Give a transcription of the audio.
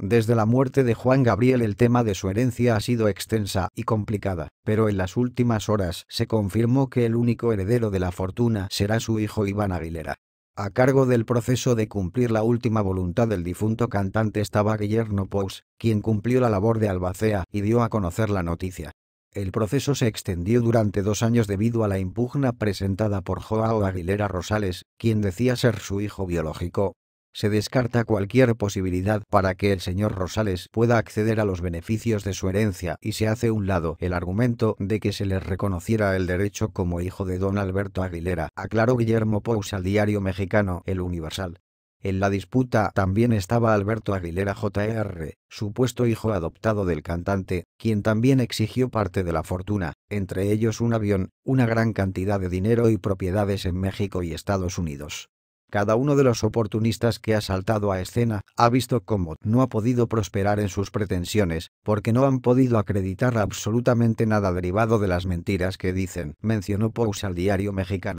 Desde la muerte de Juan Gabriel el tema de su herencia ha sido extensa y complicada, pero en las últimas horas se confirmó que el único heredero de la fortuna será su hijo Iván Aguilera. A cargo del proceso de cumplir la última voluntad del difunto cantante estaba Guillermo Pous, quien cumplió la labor de albacea y dio a conocer la noticia. El proceso se extendió durante dos años debido a la impugna presentada por Joao Aguilera Rosales, quien decía ser su hijo biológico, se descarta cualquier posibilidad para que el señor Rosales pueda acceder a los beneficios de su herencia y se hace un lado el argumento de que se les reconociera el derecho como hijo de don Alberto Aguilera, aclaró Guillermo Pous al diario mexicano El Universal. En la disputa también estaba Alberto Aguilera Jr., supuesto hijo adoptado del cantante, quien también exigió parte de la fortuna, entre ellos un avión, una gran cantidad de dinero y propiedades en México y Estados Unidos. Cada uno de los oportunistas que ha saltado a escena ha visto cómo no ha podido prosperar en sus pretensiones, porque no han podido acreditar absolutamente nada derivado de las mentiras que dicen, mencionó Pous al diario mexicano.